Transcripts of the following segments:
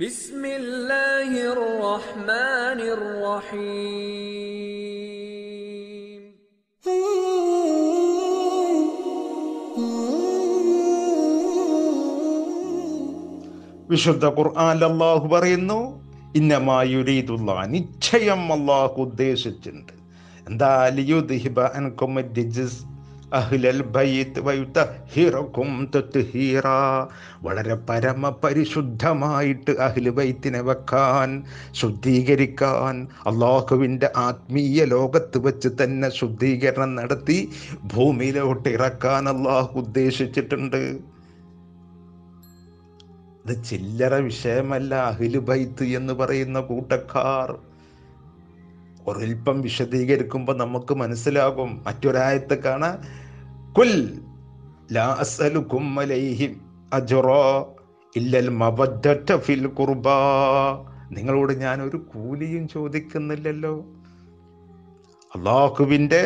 വിശുദ്ധ ഖുർആൻ അള്ളാഹു പറയുന്നു ഇന്നമായുരീതുള്ള നിശ്ചയം അള്ളാഹു ഉദ്ദേശിച്ചിട്ടുണ്ട് എന്താ ലിയുദ്ഹിബ അൻകും ഡിജിസ് അഹ്ലൽ ബൈത്ത് വൈത്തഹിറക്കും തത്ഹീറ വളരെ പരമപരിശുദ്ധമായിട്ട് അഹ്ലു ബൈത്തിനെ വെക്കാൻ ശുദ്ധീകരിക്കാൻ അള്ളാഹുവിൻ്റെ ആത്മീയ ലോകത്ത് വെച്ച് തന്നെ ശുദ്ധീകരണം നടത്തി ഭൂമിയിലോട്ട് ഇറക്കാൻ അള്ളാഹു ഉദ്ദേശിച്ചിട്ടുണ്ട് ഇത് ചില്ലറ വിഷയമല്ല അഹ്ലു ബൈത്ത് എന്ന് പറയുന്ന കൂട്ടക്കാർ ഒരൽപ്പം വിശദീകരിക്കുമ്പോൾ നമുക്ക് മനസ്സിലാകും മറ്റൊരായത്തെ കാണാൻ കുൽ ലാസലുക്കും അലൈഹിം അജുറോ ഇല്ലൽ മബദ്ദ ഫിൽ കുർബ നിങ്ങളോട് ഞാൻ ഒരു കൂലിയും ചോദിക്കുന്നില്ലല്ലോ അള്ളാഹുവിൻ്റെ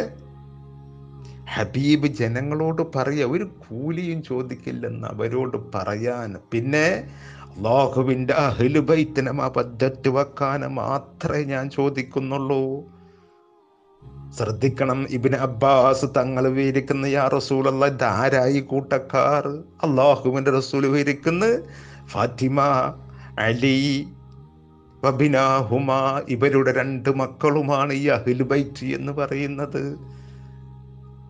ഹബീബ് ജനങ്ങളോട് പറയുക ഒരു കൂലിയും ചോദിക്കില്ലെന്ന് അവരോട് പറയാൻ പിന്നെ അള്ളാഹുവിൻ്റെ അഹിലുബൈത്തിനെ അബദ്ധത്ത് വെക്കാന് മാത്രമേ ഞാൻ ചോദിക്കുന്നുള്ളൂ ശ്രദ്ധിക്കണം ഇബിന് അബ്ബാസ് തങ്ങൾ വിവരിക്കുന്ന യാ റസൂലുള്ള ധാരായി കൂട്ടക്കാർ അള്ളാഹുവിൻ്റെ റസൂൽ വിരിക്കുന്ന ഫാത്തിമ അലി ബബിനാഹുമ ഇവരുടെ രണ്ട് മക്കളുമാണ് ഈ അഹിലുബൈറ്റ് എന്ന് പറയുന്നത്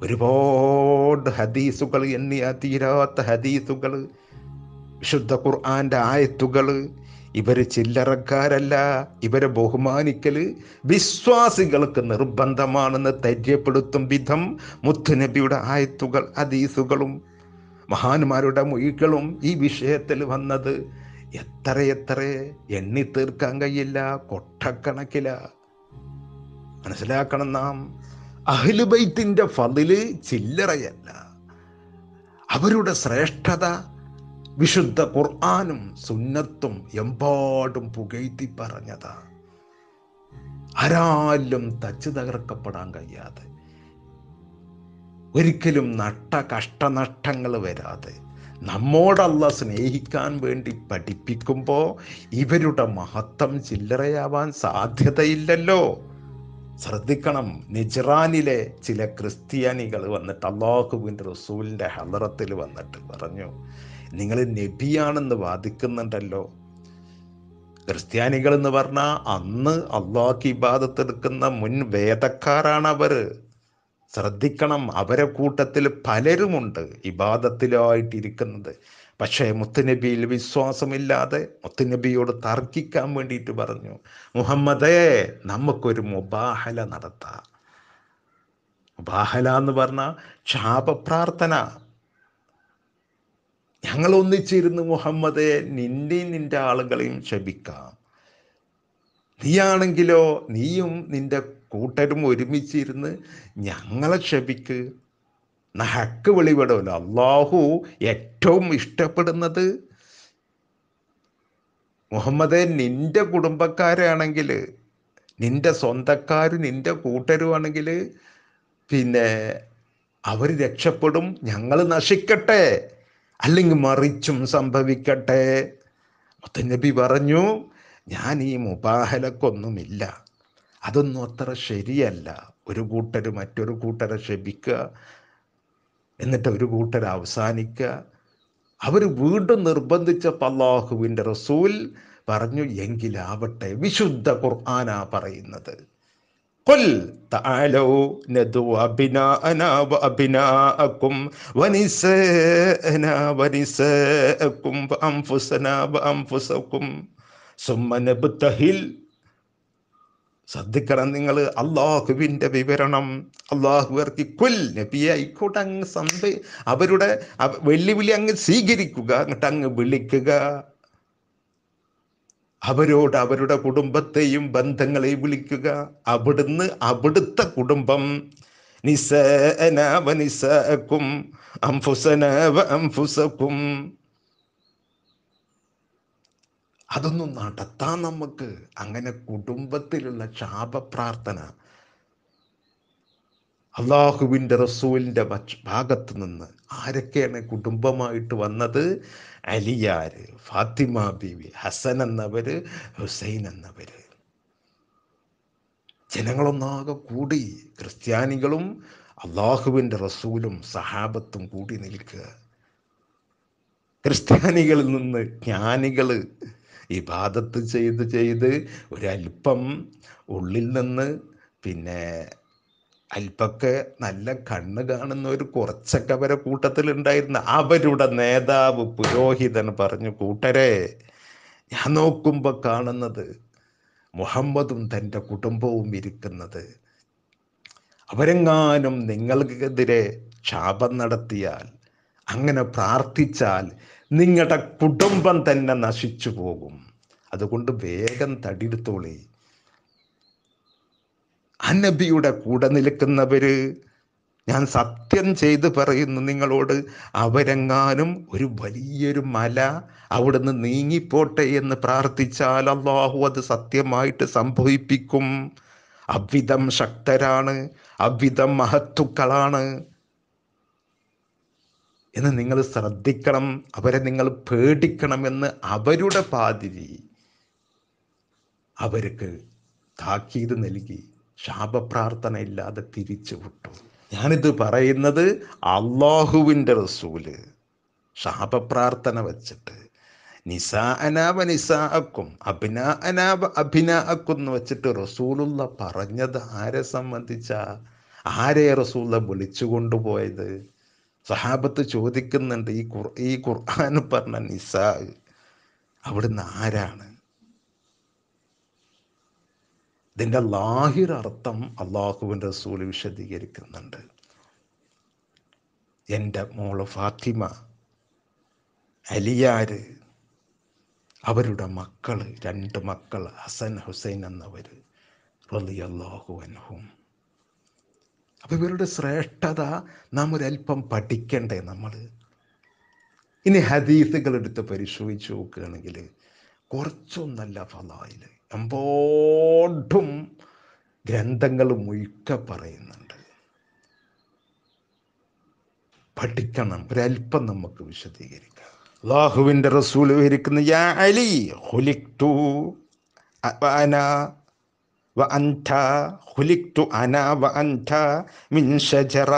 ഒരുപാട് ഹദീസുകൾ എണ്ണിയ തീരാത്ത ഹദീസുകൾ വിശുദ്ധ ഖുർആാൻ്റെ ആയത്തുകൾ ഇവര് ചില്ലറക്കാരല്ല ഇവരെ ബഹുമാനിക്കൽ വിശ്വാസികൾക്ക് നിർബന്ധമാണെന്ന് തര്യപ്പെടുത്തും വിധം മുത്തുനബിയുടെ ആയത്തുകൾ അതീസുകളും മഹാന്മാരുടെ മൊഴികളും ഈ വിഷയത്തിൽ വന്നത് എത്ര എത്ര എണ്ണി തീർക്കാൻ കഴിയില്ല കൊട്ടക്കണക്കില മനസ്സിലാക്കണം നാം അഹിലുബൈത്തിൻ്റെ ഫതില് ചില്ലറയല്ല അവരുടെ ശ്രേഷ്ഠത വിശുദ്ധ ഖുർആാനും സുന്നത്തും എമ്പാടും പുകഴ്ത്തി പറഞ്ഞതാ ആരാലും തച്ചു തകർക്കപ്പെടാൻ കഴിയാതെ ഒരിക്കലും നട്ട കഷ്ടനഷ്ടങ്ങൾ വരാതെ നമ്മോടല്ല സ്നേഹിക്കാൻ വേണ്ടി പഠിപ്പിക്കുമ്പോൾ ഇവരുടെ മഹത്വം ചില്ലറയാവാൻ സാധ്യതയില്ലല്ലോ ശ്രദ്ധിക്കണം നിജ്റാനിലെ ചില ക്രിസ്ത്യാനികൾ വന്നിട്ട് അള്ളാഹുബിൻ്റെ റസൂലിൻ്റെ ഹലറത്തിൽ വന്നിട്ട് പറഞ്ഞു നിങ്ങൾ നബിയാണെന്ന് വാദിക്കുന്നുണ്ടല്ലോ ക്രിസ്ത്യാനികൾ എന്ന് പറഞ്ഞാൽ അന്ന് അള്ളാഹ്ക്ക് ഇബാദത്തെടുക്കുന്ന മുൻ വേദക്കാരാണ് അവർ ശ്രദ്ധിക്കണം അവരെ കൂട്ടത്തിൽ പലരുമുണ്ട് ഇബാദത്തിലായിട്ടിരിക്കുന്നത് പക്ഷേ മുത്തുനബിയിൽ വിശ്വാസമില്ലാതെ മുത്തുനബിയോട് തർക്കിക്കാൻ വേണ്ടിയിട്ട് പറഞ്ഞു മുഹമ്മദേ നമുക്കൊരു മുബാഹല നടത്താം മുബാഹല എന്ന് പറഞ്ഞാൽ പ്രാർത്ഥന ഞങ്ങൾ ഒന്നിച്ചിരുന്ന് മുഹമ്മദെ നിന്റെയും നിന്റെ ആളുകളെയും ശപിക്കാം നീയാണെങ്കിലോ നീയും നിന്റെ കൂട്ടരും ഒരുമിച്ചിരുന്ന് ഞങ്ങളെ ശപിക്ക് നഹക്ക് വെളിപെടുമല്ലോ അള്ളാഹു ഏറ്റവും ഇഷ്ടപ്പെടുന്നത് മുഹമ്മദെ നിന്റെ കുടുംബക്കാരാണെങ്കിൽ നിന്റെ സ്വന്തക്കാർ നിന്റെ കൂട്ടരുമാണെങ്കിൽ പിന്നെ അവർ രക്ഷപ്പെടും ഞങ്ങൾ നശിക്കട്ടെ അല്ലെങ്കിൽ മറിച്ചും സംഭവിക്കട്ടെ മുത്തനബി പറഞ്ഞു ഞാൻ ഈ മുബാഹലക്കൊന്നുമില്ല അതൊന്നും അത്ര ശരിയല്ല ഒരു കൂട്ടർ മറ്റൊരു കൂട്ടരെ ക്ഷമിക്കുക എന്നിട്ട് ഒരു കൂട്ടർ അവസാനിക്കുക അവർ വീണ്ടും നിർബന്ധിച്ചപ്പോൾ അള്ളാഹുവിൻ്റെ റസൂൽ പറഞ്ഞു എങ്കിലാവട്ടെ വിശുദ്ധ ഖുർആാനാ പറയുന്നത് قل تعالوا ندعو أبناءنا وأبناءكم ونساءنا ونساءكم وأنفسنا وأنفسكم ثم نبتهل ശ്രദ്ധിക്കണം നിങ്ങൾ അള്ളാഹുവിൻ്റെ വിവരണം അള്ളാഹു ഇറക്കി കുൽ നബി ആയിക്കോട്ടെ അങ്ങ് സന്ത അവരുടെ വെല്ലുവിളി അങ്ങ് സ്വീകരിക്കുക അങ്ങോട്ട് അങ്ങ് വിളിക്കുക അവരോട് അവരുടെ കുടുംബത്തെയും ബന്ധങ്ങളെയും വിളിക്കുക അവിടുന്ന് അവിടുത്തെ കുടുംബം നിസനാവനിസക്കും അംഫുസനാവ അംഫുസക്കും അതൊന്നും നടത്താം നമുക്ക് അങ്ങനെ കുടുംബത്തിലുള്ള പ്രാർത്ഥന അള്ളാഹുവിൻ്റെ റസൂലിൻ്റെ ഭാഗത്ത് നിന്ന് ആരൊക്കെയാണ് കുടുംബമായിട്ട് വന്നത് അലിയാർ ഫാത്തിമ ബീവി ഹസൻ എന്നവർ ഹുസൈൻ എന്നവർ ജനങ്ങളൊന്നാകെ കൂടി ക്രിസ്ത്യാനികളും അള്ളാഹുവിൻ്റെ റസൂലും സഹാബത്തും കൂടി നിൽക്കുക ക്രിസ്ത്യാനികളിൽ നിന്ന് ജ്ഞാനികൾ ഇബാദത്ത് ചെയ്ത് ചെയ്ത് ഒരല്പം ഉള്ളിൽ നിന്ന് പിന്നെ അല്പൊക്കെ നല്ല കണ്ണ് ഒരു കുറച്ചൊക്കെ അവരെ കൂട്ടത്തിൽ ഉണ്ടായിരുന്ന അവരുടെ നേതാവ് പുരോഹിതൻ പറഞ്ഞു കൂട്ടരെ ഞാൻ നോക്കുമ്പോൾ കാണുന്നത് മുഹമ്മദും തൻ്റെ കുടുംബവും ഇരിക്കുന്നത് അവരെങ്ങാനും നിങ്ങൾക്കെതിരെ ശാപം നടത്തിയാൽ അങ്ങനെ പ്രാർത്ഥിച്ചാൽ നിങ്ങളുടെ കുടുംബം തന്നെ നശിച്ചു പോകും അതുകൊണ്ട് വേഗം തടിയെടുത്തോളേ അനബിയുടെ കൂടെ നിൽക്കുന്നവര് ഞാൻ സത്യം ചെയ്ത് പറയുന്നു നിങ്ങളോട് അവരെങ്ങാനും ഒരു വലിയൊരു മല അവിടുന്ന് നീങ്ങിപ്പോട്ടെ എന്ന് പ്രാർത്ഥിച്ചാൽ അള്ളാഹു അത് സത്യമായിട്ട് സംഭവിപ്പിക്കും അവിധം ശക്തരാണ് അവിധം മഹത്തുക്കളാണ് എന്ന് നിങ്ങൾ ശ്രദ്ധിക്കണം അവരെ നിങ്ങൾ പേടിക്കണമെന്ന് അവരുടെ പാതിരി അവർക്ക് താക്കീത് നൽകി ശാപപ്രാർത്ഥന ഇല്ലാതെ തിരിച്ചു വിട്ടു ഞാനിത് പറയുന്നത് അള്ളാഹുവിൻ്റെ റസൂല് ശാപപ്രാർത്ഥന വച്ചിട്ട് നിസാ അനാവ നിസാക്കും അഭിന അനാവ അഭിനാക്കും എന്ന് വെച്ചിട്ട് റസൂലുള്ള പറഞ്ഞത് ആരെ സംബന്ധിച്ച ആരെ റസൂല വിളിച്ചു കൊണ്ടുപോയത് സഹാബത്ത് ചോദിക്കുന്നുണ്ട് ഈ കുർ ഈ ഖുർആൻ പറഞ്ഞ നിസാ അവിടുന്ന് ആരാണ് ഇതിൻ്റെ ലാഹിർ അർത്ഥം അള്ളാഹുവിൻ്റെ റസൂൽ വിശദീകരിക്കുന്നുണ്ട് എൻ്റെ മോള് ഫാത്തിമ അലിയാര് അവരുടെ മക്കൾ രണ്ട് മക്കൾ ഹസൻ ഹുസൈൻ എന്നവർ റലിയല്ലാഹു അൻഹും അപ്പോൾ ഇവരുടെ ശ്രേഷ്ഠത നാം ഒരല്പം പഠിക്കണ്ടേ നമ്മൾ ഇനി ഹദീസുകൾ എടുത്ത് പരിശോധിച്ച് നോക്കുകയാണെങ്കിൽ കുറച്ചൊന്നല്ല ഫലായില്ലേ എമ്പോടും ഗ്രന്ഥങ്ങൾ മുഴുക്ക പറയുന്നുണ്ട് പഠിക്കണം ഒരല്പം നമുക്ക് വിശദീകരിക്കാം അള്ളാഹുവിൻ്റെ റസൂൽ വിവരിക്കുന്ന യാ അലി ഹുലിക്തു അന വ അൻഠ ഹുലിക്തു അന വ അൻഠ മിൻ ഷജറ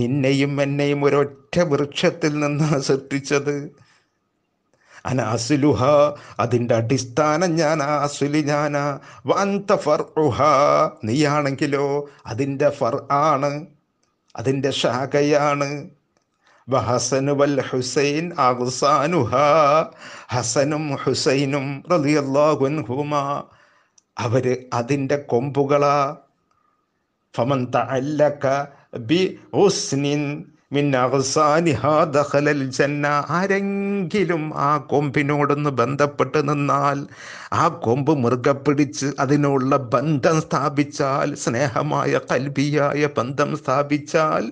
നിന്നെയും എന്നെയും ഒരൊറ്റ വൃക്ഷത്തിൽ നിന്ന് സൃഷ്ടിച്ചത് അന അതിൻ്റെ അടിസ്ഥാനം ഞാൻ ആസുലി ഞാനാ വന്ത ഫർ ഉഹ നീയാണെങ്കിലോ അതിൻ്റെ ഫർ ആണ് അതിൻ്റെ ശാഖയാണ് വഹസനുവൽ ഹുസൈൻ അഹുസാനുഹ ഹസനും ഹുസൈനും റലിയല്ലാഹുൻഹുമ അവർ അതിൻ്റെ കൊമ്പുകളാ ഫമന്ത അല്ലക്ക ബി ഹുസ്നിൻ ആരെങ്കിലും ആ കൊമ്പിനോടൊന്ന് ബന്ധപ്പെട്ട് നിന്നാൽ ആ കൊമ്പ് മൃഗ പിടിച്ച് അതിനുള്ള ബന്ധം സ്ഥാപിച്ചാൽ സ്നേഹമായ കൽബിയായ ബന്ധം സ്ഥാപിച്ചാൽ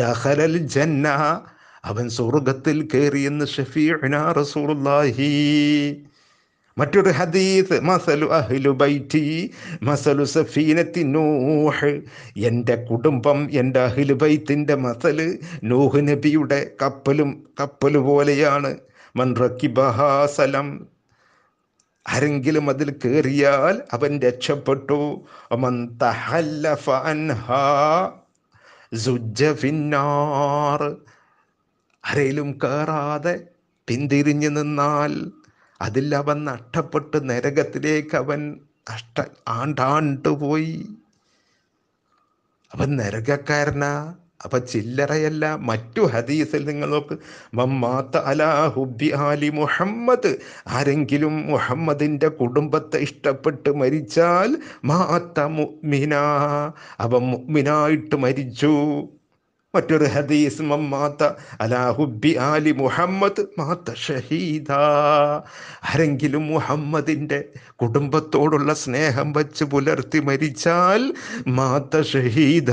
ദഹലൽ ജന്ന അവൻ സ്വർഗത്തിൽ കയറിയെന്ന് ഷഫീഅന റസൂർലാഹി മറ്റൊരു ഹദീസ് മസലു അഹ്ലു ബൈറ്റി മസലു സഫീനത്തി നൂഹ് എൻ്റെ കുടുംബം എൻ്റെ അഹ്ലു ബൈത്തിൻ്റെ മസല് നൂഹ് നബിയുടെ കപ്പലും കപ്പൽ പോലെയാണ് മൻ ബഹാസലം ആരെങ്കിലും അതിൽ കയറിയാൽ അവൻ രക്ഷപ്പെട്ടു ആരേലും സുജ്ജ ഫിന്നാർ കയറാതെ പിന്തിരിഞ്ഞു നിന്നാൽ അതിൽ അവൻ നഷ്ടപ്പെട്ട് നരകത്തിലേക്ക് അവൻ നഷ്ട ആണ്ടാണ്ട് പോയി അവൻ നരകക്കാരനാ അവ ചില്ലറയല്ല മറ്റു ഹദീസിൽ നിങ്ങൾ നോക്ക് മമ്മാത്ത അലാ ഹുബി മുഹമ്മദ് ആരെങ്കിലും മുഹമ്മദിന്റെ കുടുംബത്തെ ഇഷ്ടപ്പെട്ട് മരിച്ചാൽ മാത്ത മുഅ്മിന അവൻ മുഅ്മിനായിട്ട് മരിച്ചു മറ്റൊരു ഹദീസ് മമ്മാത്ത അലാഹുബി ആലി മുഹമ്മദ് മാത്ത ഷഹീദ ആരെങ്കിലും മുഹമ്മദിൻ്റെ കുടുംബത്തോടുള്ള സ്നേഹം വച്ച് പുലർത്തി മരിച്ചാൽ മാത്ത ഷഹീദ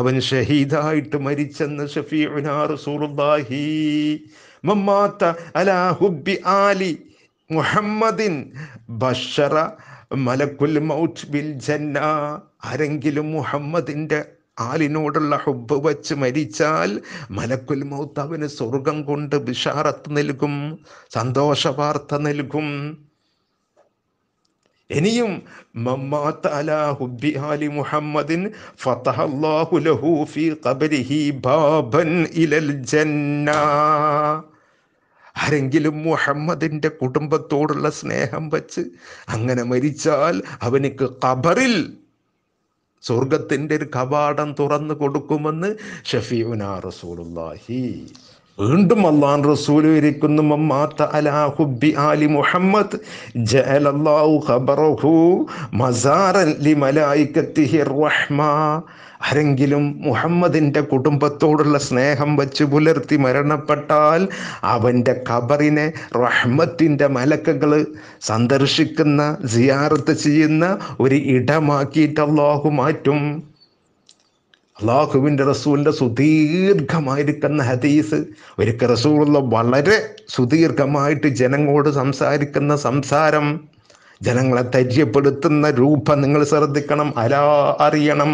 അവൻ ഷഹീദായിട്ട് മരിച്ചെന്ന് ഷഫീഉനാ റസൂലുള്ളാഹി മമ്മാത്ത അലാഹുബി ആലി മുഹമ്മദിൻ ബഷറ മലക്കുൽ മൗത്ത് ബിൽ ജന്ന ആരെങ്കിലും മുഹമ്മദിൻ്റെ ആലിനോടുള്ള ഹുബ് വച്ച് മരിച്ചാൽ മലക്കുൽ മൗത്ത് അവന് സ്വർഗം കൊണ്ട് ബിഷാറത്ത് നൽകും സന്തോഷ വാർത്ത നൽകും ഇനിയും ഹുബ്ബി ആലി മുഹമ്മദിൻ ലഹു ഫീ ബാബൻ ഇലൽ ജന്ന ആരെങ്കിലും മുഹമ്മദിൻ്റെ കുടുംബത്തോടുള്ള സ്നേഹം വച്ച് അങ്ങനെ മരിച്ചാൽ അവനിക്ക് ഖബറിൽ സ്വർഗത്തിൻ്റെ ഒരു കവാടം തുറന്നു കൊടുക്കുമെന്ന് ഷഫീഉന റസൂലുല്ലാഹി വീണ്ടും അള്ളാൻ റസൂൽ വിരിക്കുന്നു മമ്മാത്ത അലാ ഹുബ്ബി ആലി മുഹമ്മദ് ജഅലല്ലാഹു ഖബറഹു മസാറൻ ലിമലായികത്തിഹി റഹ്മ ആരെങ്കിലും മുഹമ്മദിൻ്റെ കുടുംബത്തോടുള്ള സ്നേഹം വച്ച് പുലർത്തി മരണപ്പെട്ടാൽ അവൻ്റെ ഖബറിനെ റഹ്മത്തിൻ്റെ മലക്കകൾ സന്ദർശിക്കുന്ന സിയാറത്ത് ചെയ്യുന്ന ഒരു ഇടമാക്കിയിട്ട് മാറ്റും അള്ളാഹുവിൻ്റെ റസൂലിൻ്റെ സുദീർഘമായിരിക്കുന്ന ഹദീസ് ഒരിക്കൽ റസൂലുള്ള വളരെ സുദീർഘമായിട്ട് ജനങ്ങളോട് സംസാരിക്കുന്ന സംസാരം ജനങ്ങളെ തര്യപ്പെടുത്തുന്ന രൂപം നിങ്ങൾ ശ്രദ്ധിക്കണം അലാ അറിയണം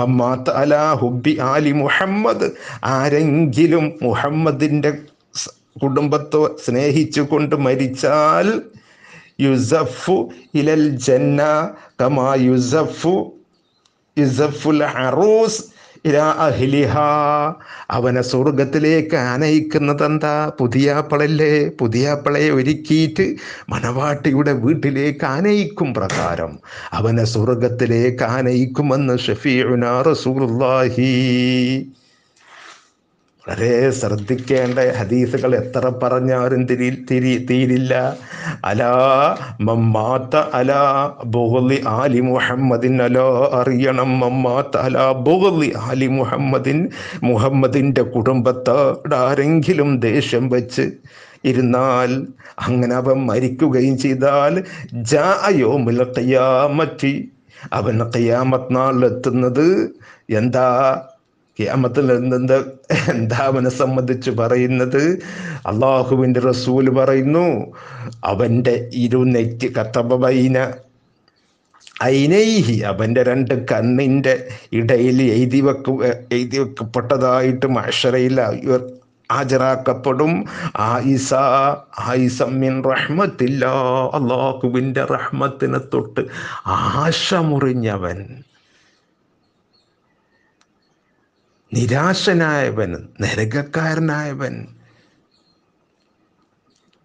മമ്മാത്ത് അലാ ഹുബി ആലി മുഹമ്മദ് ആരെങ്കിലും മുഹമ്മദിൻ്റെ കുടുംബത്തെ സ്നേഹിച്ചുകൊണ്ട് മരിച്ചാൽ യുസഫു ഇലൽ ജന്ന കമാ യുസഫു യുസഫുൽ ഹറൂസ് അവനെ സ്വർഗത്തിലേക്ക് ആനയിക്കുന്നതെന്താ പുതിയാപ്പളല്ലേ പുതിയാപ്പളയെ ഒരുക്കിയിട്ട് മണവാട്ടിയുടെ വീട്ടിലേക്ക് ആനയിക്കും പ്രകാരം അവനെ സ്വർഗത്തിലേക്ക് ആനയിക്കുമെന്ന് ഷഫീഉനാ റസൂലുള്ളാഹി വളരെ ശ്രദ്ധിക്കേണ്ട ഹദീസുകൾ എത്ര പറഞ്ഞാലും തിരി തിരി തീരില്ല അലാ മമ്മാത്ത അലാ ബുഹലി ആലി മുഹമ്മദിൻ അലോ അറിയണം മമ്മാത്ത അലാ ബുഹലി ആലി മുഹമ്മദിൻ മുഹമ്മദിൻ്റെ കുടുംബത്തോട് ആരെങ്കിലും ദേഷ്യം വെച്ച് ഇരുന്നാൽ അങ്ങനെ അവൻ മരിക്കുകയും ചെയ്താൽ ജായോ മുലത്തയാമറ്റി അവൻ കയ്യാമത്നാളിലെത്തുന്നത് എന്താ ക്യാമത്തിൽ എന്തെന്ത് എന്താവനെ സംബന്ധിച്ച് പറയുന്നത് അള്ളാഹുവിൻ്റെ റസൂല് പറയുന്നു അവൻ്റെ ഇരുനെറ്റ് കത്തബൈന ഐനൈഹി അവൻ്റെ രണ്ട് കണ്ണിൻ്റെ ഇടയിൽ എഴുതി വെക്ക എഴുതി വെക്കപ്പെട്ടതായിട്ട് മഷറയിൽ ഹാജരാക്കപ്പെടും ആയിസ ആയിസമ്മിൻ റഹ്മത്തില്ല അള്ളാഹുവിൻ്റെ റഹ്മത്തിനെ തൊട്ട് ആശമുറിഞ്ഞവൻ നിരാശനായവൻ നരകക്കാരനായവൻ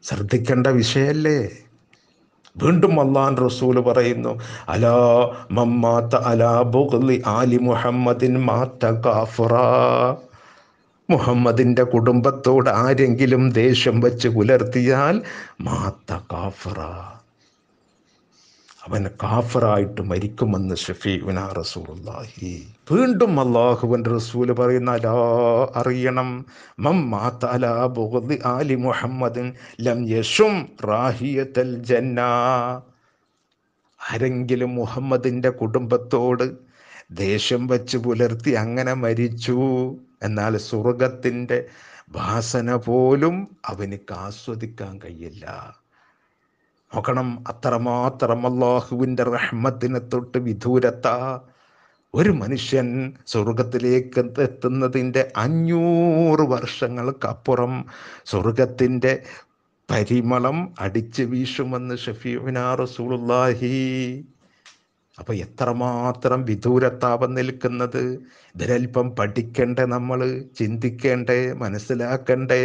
ശ്രദ്ധിക്കേണ്ട വിഷയല്ലേ വീണ്ടും അള്ളാൻ റസൂൽ പറയുന്നു അലാ മമ്മാത്ത അലാ ബുഗ്ലി ആലി മുഹമ്മദിൻ മാത്ത കാഫറ മുഹമ്മദിൻ്റെ കുടുംബത്തോട് ആരെങ്കിലും ദേഷ്യം വെച്ച് പുലർത്തിയാൽ മാത്ത കാഫറ അവൻ കാഫറായിട്ട് മരിക്കുമെന്ന് ഷഫീവിനാ റസൂലുള്ളാഹി വീണ്ടും അള്ളാഹുവിൻ്റെ റസൂല് പറയുന്ന ലാ അറിയണം മം മാതാല ബുഗദി ആലി മുഹമ്മദ് ലം യഷും റാഹിയത്തൽ ജന്ന ആരെങ്കിലും മുഹമ്മദിൻ്റെ കുടുംബത്തോട് ദേഷ്യം വച്ച് പുലർത്തി അങ്ങനെ മരിച്ചു എന്നാൽ സ്വർഗത്തിൻ്റെ വാസന പോലും അവന് ആസ്വദിക്കാൻ കഴിയില്ല നോക്കണം അത്രമാത്രം അള്ളാഹുവിൻ്റെ റഹ്മത്തിനെ തൊട്ട് വിദൂരത്ത ഒരു മനുഷ്യൻ സ്വർഗത്തിലേക്ക് എത്തുന്നതിൻ്റെ അഞ്ഞൂറ് വർഷങ്ങൾക്കപ്പുറം സ്വർഗത്തിൻ്റെ പരിമളം അടിച്ച് വീശുമെന്ന് ഷഫീമിനാ റസൂലുല്ലാഹി അപ്പോൾ എത്രമാത്രം വിദൂരത്താപം നിൽക്കുന്നത് ഇതിലൽപ്പം പഠിക്കണ്ടേ നമ്മൾ ചിന്തിക്കേണ്ടേ മനസ്സിലാക്കണ്ടേ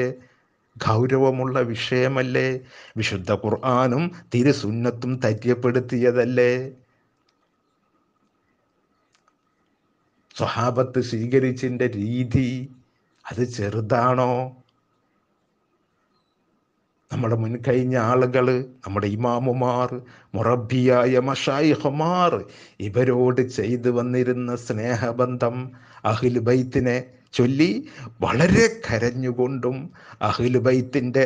ഗൗരവമുള്ള വിഷയമല്ലേ വിശുദ്ധ ഖുർആാനും തിരുസുന്നത്തും തര്യപ്പെടുത്തിയതല്ലേ സ്വഹാബത്ത് സ്വീകരിച്ചിൻ്റെ രീതി അത് ചെറുതാണോ നമ്മുടെ മുൻകഴിഞ്ഞ ആളുകൾ നമ്മുടെ ഇമാമുമാർ മുറബിയായ മഷായിഹുമാർ ഇവരോട് ചെയ്തു വന്നിരുന്ന സ്നേഹബന്ധം അഖിൽ ബൈത്തിനെ ചൊല്ലി വളരെ കരഞ്ഞുകൊണ്ടും അഹ്ലുബൈത്തിൻ്റെ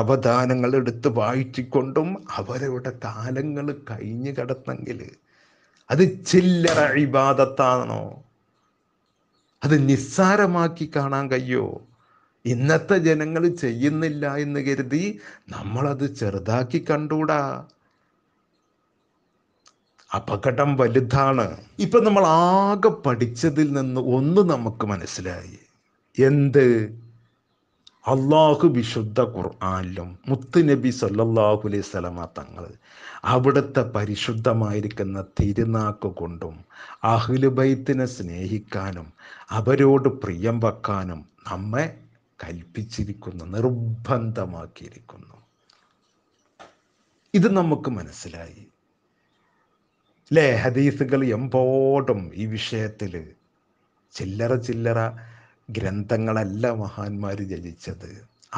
അവദാനങ്ങൾ എടുത്ത് വായിച്ചുകൊണ്ടും അവരുടെ കാലങ്ങൾ കഴിഞ്ഞു കിടന്നെങ്കിൽ അത് ചില്ലറ ഇബാദത്താണോ അത് നിസ്സാരമാക്കി കാണാൻ കഴിയോ ഇന്നത്തെ ജനങ്ങൾ ചെയ്യുന്നില്ല എന്ന് കരുതി നമ്മളത് ചെറുതാക്കി കണ്ടൂടാ അപകടം വലുതാണ് ഇപ്പം നമ്മൾ ആകെ പഠിച്ചതിൽ നിന്ന് ഒന്ന് നമുക്ക് മനസ്സിലായി എന്ത് അള്ളാഹു വിശുദ്ധ ഖുർആാനിലും മുത്തുനബി സല്ലാഹു അലൈഹി സ്വലമ തങ്ങൾ അവിടുത്തെ പരിശുദ്ധമായിരിക്കുന്ന തിരുനാക്ക് കൊണ്ടും അഹ്ലുബൈത്തിനെ സ്നേഹിക്കാനും അവരോട് പ്രിയം വെക്കാനും നമ്മെ കൽപ്പിച്ചിരിക്കുന്നു നിർബന്ധമാക്കിയിരിക്കുന്നു ഇത് നമുക്ക് മനസ്സിലായി അല്ലേ ഹദീസുകൾ എമ്പോടും ഈ വിഷയത്തിൽ ചില്ലറ ചില്ലറ ഗ്രന്ഥങ്ങളല്ല മഹാന്മാർ രചിച്ചത്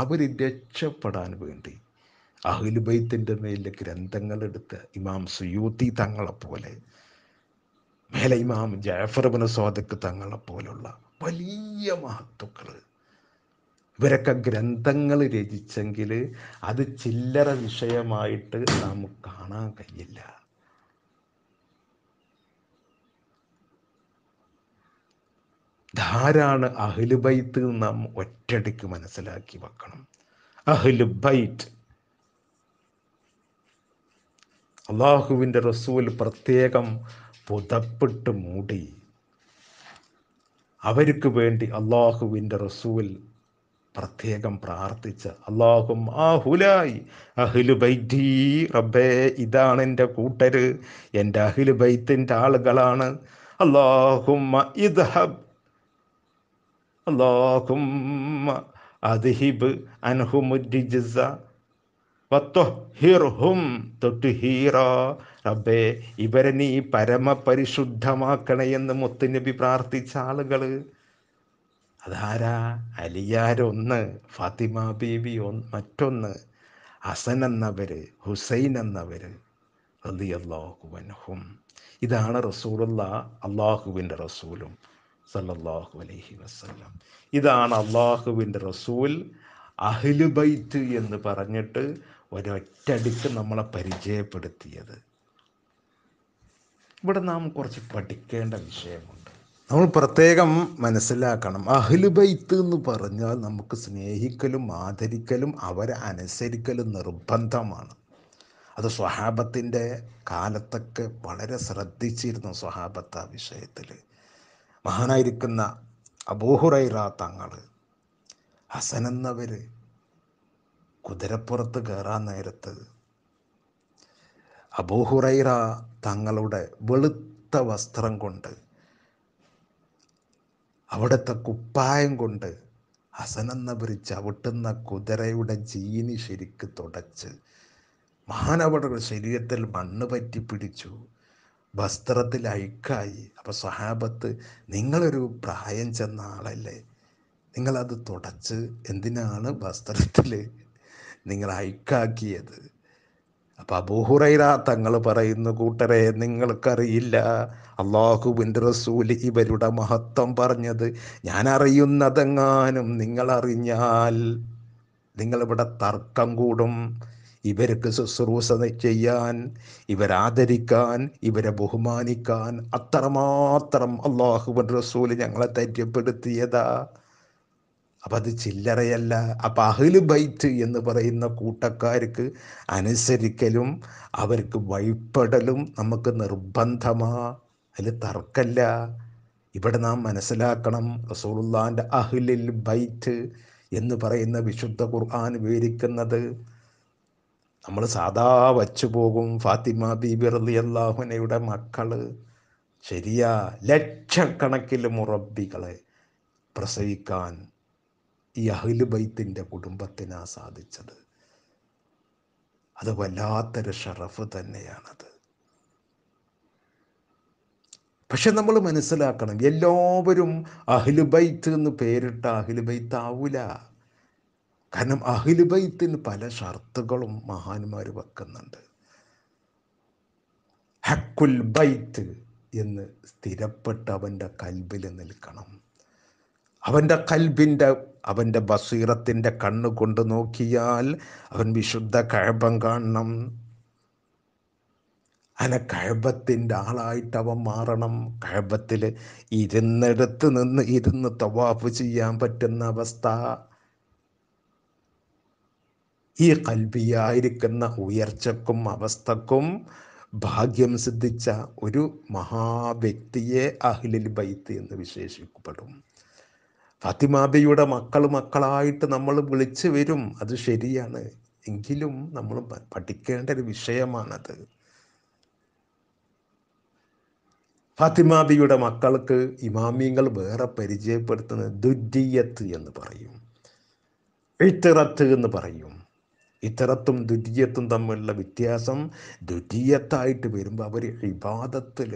അവർ രക്ഷപ്പെടാൻ വേണ്ടി അഹ്ലുബൈത്തിൻ്റെ മേലെ ഗ്രന്ഥങ്ങൾ എടുത്ത് ഇമാം സുയൂത്തി തങ്ങളെപ്പോലെ മേലെ ഇമാം ജാഫർബിൻ സ്വാദക്ക് തങ്ങളെപ്പോലുള്ള വലിയ മഹത്തുക്കൾ ഇവരൊക്കെ ഗ്രന്ഥങ്ങൾ രചിച്ചെങ്കിൽ അത് ചില്ലറ വിഷയമായിട്ട് നാം കാണാൻ കഴിയില്ല ധാരാണ് അഹ്ലുബൈത്ത് നാം ഒറ്റടിക്ക് മനസ്സിലാക്കി വെക്കണം അഹ്ലുബൈറ്റ് അള്ളാഹുവിൻ്റെ റസൂൽ പ്രത്യേകം പുതപ്പെട്ട് മൂടി അവർക്ക് വേണ്ടി അള്ളാഹുവിൻ്റെ റസൂൽ പ്രത്യേകം പ്രാർത്ഥിച്ച് അള്ളാഹും ആ ഹുലായി അഹിലു ബൈറ്റി റബ്ബേ ഇതാണ് എൻ്റെ കൂട്ടര് എൻ്റെ അഹിലു ബൈത്തിൻ്റെ ആളുകളാണ് അള്ളാഹും ഇദ്ഹബ് اللهم അദ്ഹിബ് അൻഹുമുജിസ വത്തൊഹിർഹും തൊട്ടുഹീറ റബ്ബേ ഇവരെ നീ പരമപരിശുദ്ധമാക്കണേ എന്ന് മുത്തുനബി പ്രാർത്ഥിച്ച ആളുകൾ അതാരാ അലിയാരൊന്ന് ഫാത്തിമ ബീവി ഒ മറ്റൊന്ന് ഹസൻ എന്നവര് ഹുസൈൻ എന്നവര് റതിയല്ലാഹുവൻഹും ഇതാണ് റസൂലുള്ള അള്ളാഹുവിൻ്റെ റസൂലും സല്ലല്ലാഹു അലൈഹി വസ്ലം ഇതാണ് അള്ളാഹുവിൻ്റെ റസൂൽ അഹ്ലുബൈത്ത് എന്ന് പറഞ്ഞിട്ട് ഒരൊറ്റടിക്ക് നമ്മളെ പരിചയപ്പെടുത്തിയത് ഇവിടെ നാം കുറച്ച് പഠിക്കേണ്ട വിഷയമുണ്ട് നമ്മൾ പ്രത്യേകം മനസ്സിലാക്കണം അഹ്ലുബൈത്ത് എന്ന് പറഞ്ഞാൽ നമുക്ക് സ്നേഹിക്കലും ആദരിക്കലും അവരെ അനുസരിക്കലും നിർബന്ധമാണ് അത് സ്വഹാബത്തിൻ്റെ കാലത്തൊക്കെ വളരെ ശ്രദ്ധിച്ചിരുന്നു സ്വഹാബത്ത് ആ വിഷയത്തിൽ മഹാനായിരിക്കുന്ന അബൂഹുറൈറ തങ്ങൾ ഹസൻ എന്നവർ കുതിരപ്പുറത്ത് കയറാൻ നേരത്ത് അബൂഹുറൈറ തങ്ങളുടെ വെളുത്ത വസ്ത്രം കൊണ്ട് അവിടുത്തെ കുപ്പായം കൊണ്ട് ഹസൻ എന്നവർ ചവിട്ടുന്ന കുതിരയുടെ ജീനി ശരിക്ക് തുടച്ച് മഹാനവരുടെ ശരീരത്തിൽ മണ്ണ് പറ്റി പിടിച്ചു വസ്ത്രത്തിൽ അഴുക്കായി അപ്പോൾ സഹാബത്ത് നിങ്ങളൊരു പ്രായം ചെന്ന ആളല്ലേ നിങ്ങളത് തുടച്ച് എന്തിനാണ് വസ്ത്രത്തിൽ നിങ്ങൾ അഴുക്കാക്കിയത് അപ്പോൾ അബൂഹുറൈറ തങ്ങൾ പറയുന്നു കൂട്ടരെ നിങ്ങൾക്കറിയില്ല അള്ളാഹുവിൻ്റെ റസൂൽ ഇവരുടെ മഹത്വം പറഞ്ഞത് ഞാൻ അറിയുന്നതെങ്ങാനും നിങ്ങൾ അറിഞ്ഞാൽ നിങ്ങളിവിടെ തർക്കം കൂടും ഇവർക്ക് ശുശ്രൂഷ ചെയ്യാൻ ഇവരാദരിക്കാൻ ഇവരെ ബഹുമാനിക്കാൻ അത്രമാത്രം അള്ളാഹുബൻ റസൂൽ ഞങ്ങളെ തെറ്റപ്പെടുത്തിയതാ അപ്പം അത് ചില്ലറയല്ല അപ്പം അഹില് ബൈറ്റ് എന്ന് പറയുന്ന കൂട്ടക്കാർക്ക് അനുസരിക്കലും അവർക്ക് വഴിപ്പെടലും നമുക്ക് നിർബന്ധമാ അതിൽ തർക്കല്ല ഇവിടെ നാം മനസ്സിലാക്കണം റസൂലുള്ളാൻ്റെ അഹ്ലിൽ ബൈറ്റ് എന്ന് പറയുന്ന വിശുദ്ധ ഖുർആൻ വിവരിക്കുന്നത് നമ്മൾ സാധാ വച്ചു പോകും ഫാത്തിമ ബീബി റലി അള്ളാഹുനയുടെ മക്കള് ശരിയാ ലക്ഷക്കണക്കിന് മുറബികളെ പ്രസവിക്കാൻ ഈ അഹില് ബൈത്തിൻ്റെ കുടുംബത്തിനാ സാധിച്ചത് അത് വല്ലാത്തൊരു ഷറഫ് തന്നെയാണത് പക്ഷെ നമ്മൾ മനസ്സിലാക്കണം എല്ലാവരും അഹിലുബൈത്ത് എന്ന് പേരിട്ട അഹിലുബൈത്ത് ആവൂല കാരണം അഹിലുബൈത്തിന് പല ഷർത്തുകളും മഹാന്മാർ വെക്കുന്നുണ്ട് ഹക്കുൽ ബൈത്ത് എന്ന് സ്ഥിരപ്പെട്ട് അവൻ്റെ കൽബിൽ നിൽക്കണം അവൻ്റെ കൽബിൻ്റെ അവൻ്റെ ബസീറത്തിൻ്റെ കണ്ണ് കൊണ്ട് നോക്കിയാൽ അവൻ വിശുദ്ധ കഴബം കാണണം അങ്ങനെ കഴബത്തിൻ്റെ ആളായിട്ട് അവൻ മാറണം കഴബത്തിൽ ഇരുന്നെടുത്ത് നിന്ന് ഇരുന്ന് തവാഫ് ചെയ്യാൻ പറ്റുന്ന അവസ്ഥ ഈ കൽബിയായിരിക്കുന്ന ഉയർച്ചക്കും അവസ്ഥക്കും ഭാഗ്യം സിദ്ധിച്ച ഒരു മഹാവ്യക്തിയെ അഹ്ലിൽ ബൈത്ത് എന്ന് വിശേഷിക്കപ്പെടും ഫാത്തിമാബിയുടെ മക്കൾ മക്കളായിട്ട് നമ്മൾ വിളിച്ചു വരും അത് ശരിയാണ് എങ്കിലും നമ്മൾ പഠിക്കേണ്ട ഒരു വിഷയമാണത് ഫാത്തിമാബിയുടെ മക്കൾക്ക് ഇമാമിയങ്ങൾ വേറെ പരിചയപ്പെടുത്തുന്നത് ദുര്ജീയത്ത് എന്ന് പറയും എഴുത്തിറത്ത് എന്ന് പറയും ഇത്തരത്തും ദ്വിതീയത്തും തമ്മിലുള്ള വ്യത്യാസം ദ്വിതീയത്തായിട്ട് വരുമ്പോൾ അവർ ഇബാദത്തിൽ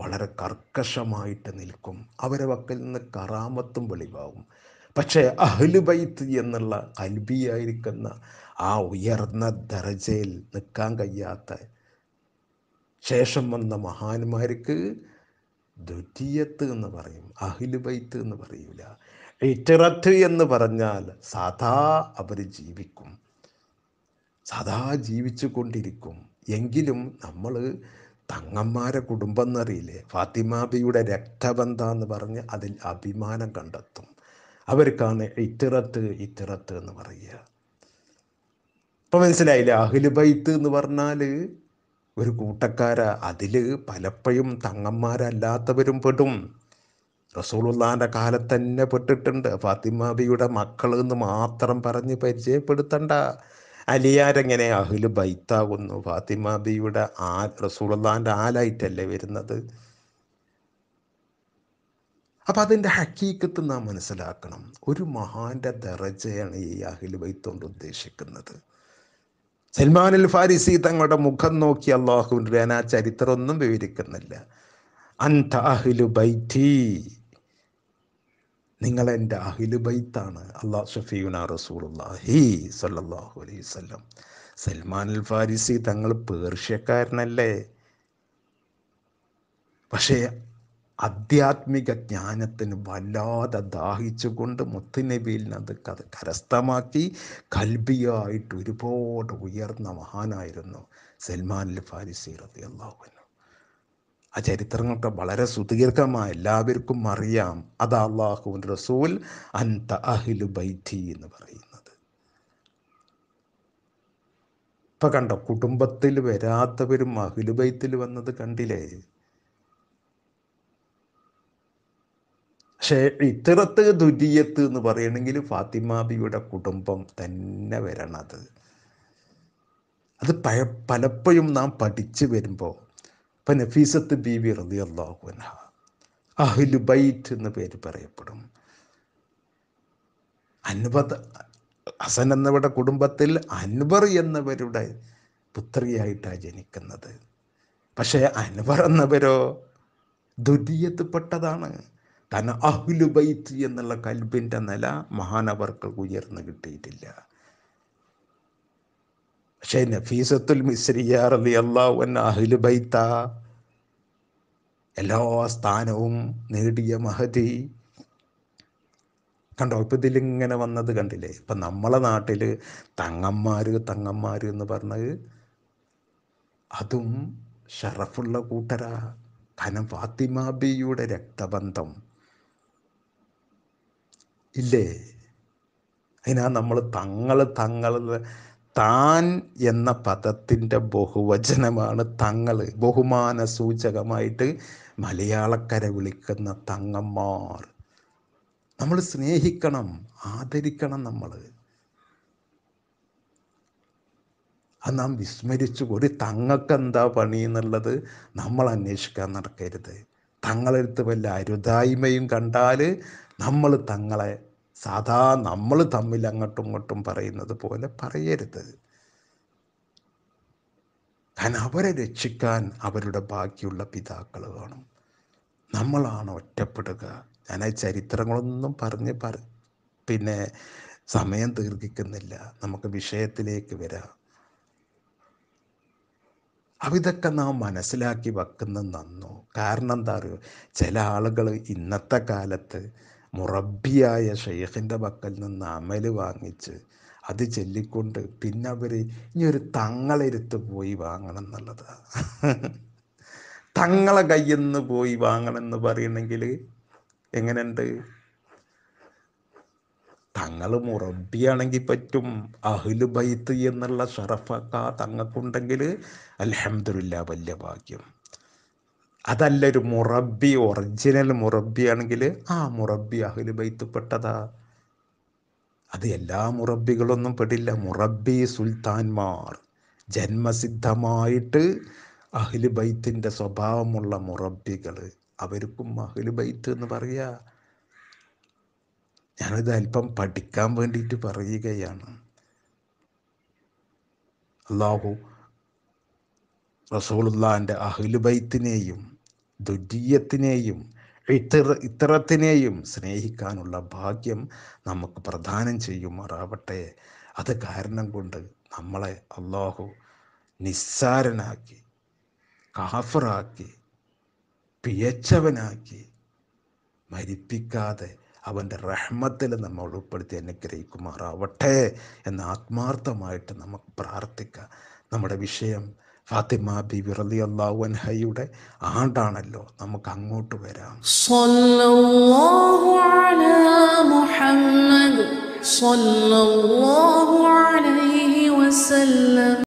വളരെ കർക്കശമായിട്ട് നിൽക്കും അവരെ വക്കൽ നിന്ന് കറാമത്തും വെളിവാകും പക്ഷേ അഹ്ലുബൈത്ത് എന്നുള്ള കൽബിയായിരിക്കുന്ന ആ ഉയർന്ന ദർജയിൽ നിൽക്കാൻ കഴിയാത്ത ശേഷം വന്ന മഹാന്മാർക്ക് ദ്വിതീയത്ത് എന്ന് പറയും അഹിലുബൈത്ത് എന്ന് പറയൂല ഇറ്ററത്ത് എന്ന് പറഞ്ഞാൽ സാധാ അവർ ജീവിക്കും സദാ ജീവിച്ചു കൊണ്ടിരിക്കും എങ്കിലും നമ്മൾ തങ്ങന്മാരെ കുടുംബം എന്നറിയില്ലേ ഫാത്തിമാബിയുടെ രക്തബന്ധ എന്ന് പറഞ്ഞ് അതിൽ അഭിമാനം കണ്ടെത്തും അവർക്കാണ് ഇത്തിറത്ത് ഇത്തിറത്ത് എന്ന് പറയുക ഇപ്പം മനസ്സിലായില്ലേ ബൈത്ത് എന്ന് പറഞ്ഞാൽ ഒരു കൂട്ടക്കാര അതിൽ പലപ്പോഴും തങ്ങന്മാരല്ലാത്തവരും പെടും റസൂളുല്ലാൻ്റെ കാലത്തന്നെ പെട്ടിട്ടുണ്ട് ഫാത്തിമാബിയുടെ മക്കൾ എന്ന് മാത്രം പറഞ്ഞ് പരിചയപ്പെടുത്തണ്ട അലിയാരെങ്ങനെ അഹ്ലു ബൈത്താകുന്നു ഫാത്തിമ ബിയുടെ ആ റസൂളാൻ്റെ ആലായിട്ടല്ലേ വരുന്നത് അപ്പൊ അതിൻ്റെ ഹക്കീക്കത്ത് നാം മനസ്സിലാക്കണം ഒരു മഹാന്റെ ദറജയാണ് ഈ അഹിൽ വൈത്തോണ്ട് ഉദ്ദേശിക്കുന്നത് സൽമാൻ അൽ ഫാരിസി തങ്ങളുടെ മുഖം നോക്കി അള്ളാഹുവിൻ്റെ ആ ഒന്നും വിവരിക്കുന്നില്ല അന്ത അഹിലു ബൈറ്റി നിങ്ങൾ എൻ്റെ അഹിലു ബൈത്താണ് അള്ളാഹ് ഷഫീന റസൂറുല്ലാഹി സല്ലാഹു അലൈഹി വല്ലം സൽമാൻ അൽ ഫാരിസി തങ്ങൾ പേർഷ്യക്കാരനല്ലേ പക്ഷേ ആധ്യാത്മിക ജ്ഞാനത്തിന് വല്ലാതെ ദാഹിച്ചുകൊണ്ട് മുത്തുനബിയിൽ അത് കരസ്ഥമാക്കി കൽബിയായിട്ട് ഒരുപാട് ഉയർന്ന മഹാനായിരുന്നു സൽമാൻ അൽ ഫാരിസി റതി അള്ളാഹുവിന് ആ ചരിത്രങ്ങൾക്ക് വളരെ സുദീർഘമായ എല്ലാവർക്കും അറിയാം അതാ അള്ളാഹുവിൻ റസൂൽ അന്ത അഹിലു ബൈത്തി എന്ന് പറയുന്നത് ഇപ്പൊ കണ്ടോ കുടുംബത്തിൽ വരാത്തവരും അഹിലു ബൈത്തിൽ വന്നത് കണ്ടില്ലേ പക്ഷേ ഇത്തരത്ത് ദുരിയത്ത് എന്ന് പറയണമെങ്കിൽ ഫാത്തിമാബിയുടെ കുടുംബം തന്നെ വരണത് അത് പലപ്പോഴും നാം പഠിച്ചു വരുമ്പോൾ അപ്പം നഫീസത്ത് ബീവി റതി അള്ളാഹുന അഹ്ലു ബൈറ്റ് എന്ന പേര് പറയപ്പെടും അൻബർ ഹസൻ എന്നവരുടെ കുടുംബത്തിൽ അൻവർ എന്നവരുടെ പുത്രിയായിട്ടാണ് ജനിക്കുന്നത് പക്ഷേ അൻവർ എന്നവരോ ദുരിയത്തിൽപ്പെട്ടതാണ് അഹ്ലു അഹ്ലുബൈത്ത് എന്നുള്ള കൽബിൻ്റെ നില മഹാനവർക്ക് ഉയർന്നു കിട്ടിയിട്ടില്ല പക്ഷേ നഫീസത്തുൽ മിസ്രിയ ബൈത്ത എല്ലാ സ്ഥാനവും നേടിയ മഹതി കണ്ടോ ഇപ്പം ഇതിലിങ്ങനെ വന്നത് കണ്ടില്ലേ ഇപ്പം നമ്മളെ നാട്ടിൽ തങ്ങന്മാർ തങ്ങന്മാർ എന്ന് പറഞ്ഞത് അതും ഷറഫുള്ള കൂട്ടര കാരണം ഫാത്തിമാബിയുടെ രക്തബന്ധം ഇല്ലേ അതിനാ നമ്മൾ തങ്ങൾ തങ്ങൾ താൻ എന്ന പദത്തിൻ്റെ ബഹുവചനമാണ് തങ്ങൾ ബഹുമാന സൂചകമായിട്ട് മലയാളക്കര വിളിക്കുന്ന തങ്ങന്മാർ നമ്മൾ സ്നേഹിക്കണം ആദരിക്കണം നമ്മൾ അത് നാം വിസ്മരിച്ചു ഒരു തങ്ങൾക്ക് എന്താ പണി എന്നുള്ളത് നമ്മൾ അന്വേഷിക്കാൻ നടക്കരുത് തങ്ങളെടുത്ത് വല്ല അരുതായ്മയും കണ്ടാൽ നമ്മൾ തങ്ങളെ സാധാ നമ്മൾ തമ്മിൽ അങ്ങോട്ടും ഇങ്ങോട്ടും പറയുന്നത് പോലെ പറയരുത് കാരണം അവരെ രക്ഷിക്കാൻ അവരുടെ ബാക്കിയുള്ള പിതാക്കൾ വേണം നമ്മളാണ് ഒറ്റപ്പെടുക ഞാൻ ആ ചരിത്രങ്ങളൊന്നും പറഞ്ഞ് പറ പിന്നെ സമയം ദീർഘിക്കുന്നില്ല നമുക്ക് വിഷയത്തിലേക്ക് വരാം അപ്പം ഇതൊക്കെ നാം മനസ്സിലാക്കി വെക്കുന്നത് നന്നു കാരണം എന്താ അറിയോ ചില ആളുകൾ ഇന്നത്തെ കാലത്ത് മുറബിയായ ഷെയ്ഖിൻ്റെ പക്കൽ നിന്ന് അമൽ വാങ്ങിച്ച് അത് ചൊല്ലിക്കൊണ്ട് പിന്നെ അവർ ഇനി ഒരു തങ്ങളെരുത്ത് പോയി വാങ്ങണം എന്നുള്ളത് തങ്ങളെ കയ്യിൽ നിന്ന് പോയി വാങ്ങണം എന്ന് പറയണമെങ്കിൽ എങ്ങനെയുണ്ട് തങ്ങൾ മുറബിയാണെങ്കിൽ പറ്റും അഹ്ലു ബൈത്ത് എന്നുള്ള ഷറഫക്ക തങ്ങൾക്കുണ്ടെങ്കിൽ അലഹമില്ല വലിയ ഭാഗ്യം അതല്ല ഒരു മുറബി ഒറിജിനൽ മുറബിയാണെങ്കിൽ ആ മുറബി അഹ്ലു ബൈത്തുപ്പെട്ടതാ അത് എല്ലാ മുറബികളൊന്നും പെടില്ല മുറബി സുൽത്താൻമാർ ജന്മസിദ്ധമായിട്ട് അഹ്ലു ബൈത്തിൻ്റെ സ്വഭാവമുള്ള മുറബികൾ അവർക്കും അഹ്ലു ബൈത്ത് എന്ന് പറയുക ഞാനിത് അല്പം പഠിക്കാൻ വേണ്ടിയിട്ട് പറയുകയാണ് അള്ളാഹു റസൂളുല്ലാൻ്റെ അഹ്ലുബൈത്തിനെയും ദുര്ജീയത്തിനെയും ഇത്തറ ഇത്തറത്തിനെയും സ്നേഹിക്കാനുള്ള ഭാഗ്യം നമുക്ക് പ്രദാനം ചെയ്യുമാറാവട്ടെ അത് കാരണം കൊണ്ട് നമ്മളെ അള്ളാഹു നിസ്സാരനാക്കി കാഫറാക്കി പിയച്ചവനാക്കി മരിപ്പിക്കാതെ അവൻ്റെ റഹ്മത്തിൽ നമ്മൾ ഉൾപ്പെടുത്തി അനുഗ്രഹിക്കുമാറാവട്ടെ എന്ന് ആത്മാർത്ഥമായിട്ട് നമുക്ക് പ്രാർത്ഥിക്കാം നമ്മുടെ വിഷയം ഫാത്തിമ ബിബി റതി അള്ളാഹുൻഹയുടെ ആണ്ടാണല്ലോ നമുക്ക് അങ്ങോട്ട് വരാം മുഹമ്മദ്